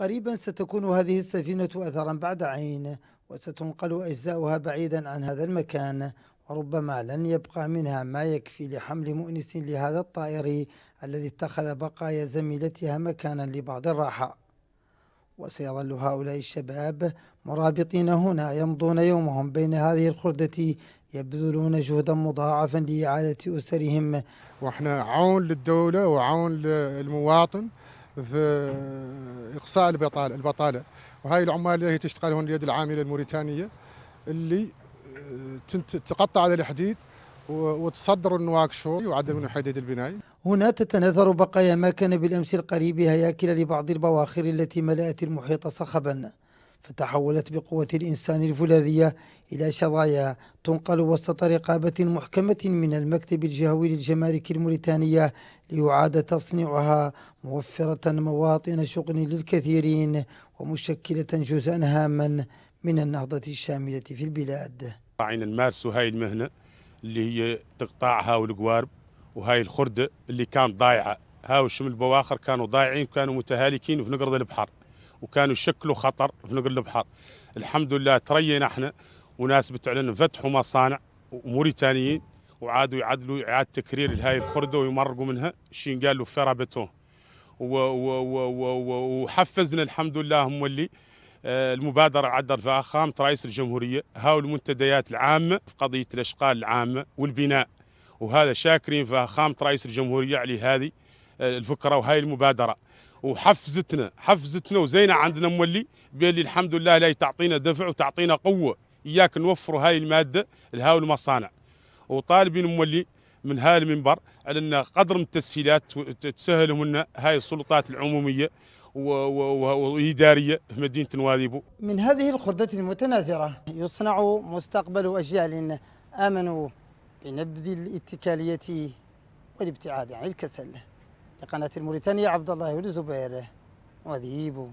قريبا ستكون هذه السفينة أثرا بعد عين وستنقل أجزاؤها بعيدا عن هذا المكان وربما لن يبقى منها ما يكفي لحمل مؤنس لهذا الطائر الذي اتخذ بقايا زميلتها مكانا لبعض الراحة وسيظل هؤلاء الشباب مرابطين هنا يمضون يومهم بين هذه الخردة يبذلون جهدا مضاعفا لإعادة أسرهم واحنا عون للدولة وعون للمواطن في اقصاء البطاله البطاله وهاي العمال اللي هي تشتغل هون اليد العامله الموريتانيه اللي آه، تقطع على الحديد وتصدر النواكشو يعدل من حديد البناء هنا تتناثر بقايا ما كان بالامس القريب هياكل لبعض البواخر التي ملأت المحيط صخبا فتحولت بقوة الإنسان الفولاذية إلى شظايا تنقل وسط رقابة محكمة من المكتب الجهوي للجمارك الموريتانية ليعاد تصنيعها موفرة مواطن شغل للكثيرين ومشكلة جزءا هاما من النهضة الشاملة في البلاد عين نمارسوا هاي المهنة اللي هي تقطاعها والقوارب وهاي الخردة اللي كانت ضايعة هاو الشمل البواخر كانوا ضايعين وكانوا متهالكين في نقرض البحر وكانوا يشكلوا خطر في نقل البحر الحمد لله ترينا احنا وناس بتعلن فتحوا مصانع موريتانيين وعادوا يعدلوا اعاده تكرير لهاي الخرده ويمرقوا منها شين قالوا فيرا بتون وحفزنا الحمد لله هم اللي آه، المبادرة عد فأخام رئيس الجمهورية هاو المنتديات العامة في قضية الأشغال العامة والبناء وهذا شاكرين فخامة رئيس الجمهورية على هذه آه، الفكرة وهاي المبادرة وحفزتنا حفزتنا وزينا عندنا مولي باللي الحمد لله لا تعطينا دفع وتعطينا قوه اياك نوفروا هاي الماده لهاو المصانع وطالبين مولي من هذا المنبر على ان قدر من التسهيلات تسهلهم لنا هاي السلطات العموميه واداريه في مدينه نواذيبو. من هذه الخردة المتناثره يصنع مستقبل اجيال امنوا بنبذ الاتكاليه والابتعاد عن الكسل. لقناة الموريتانية عبد الله بن زبير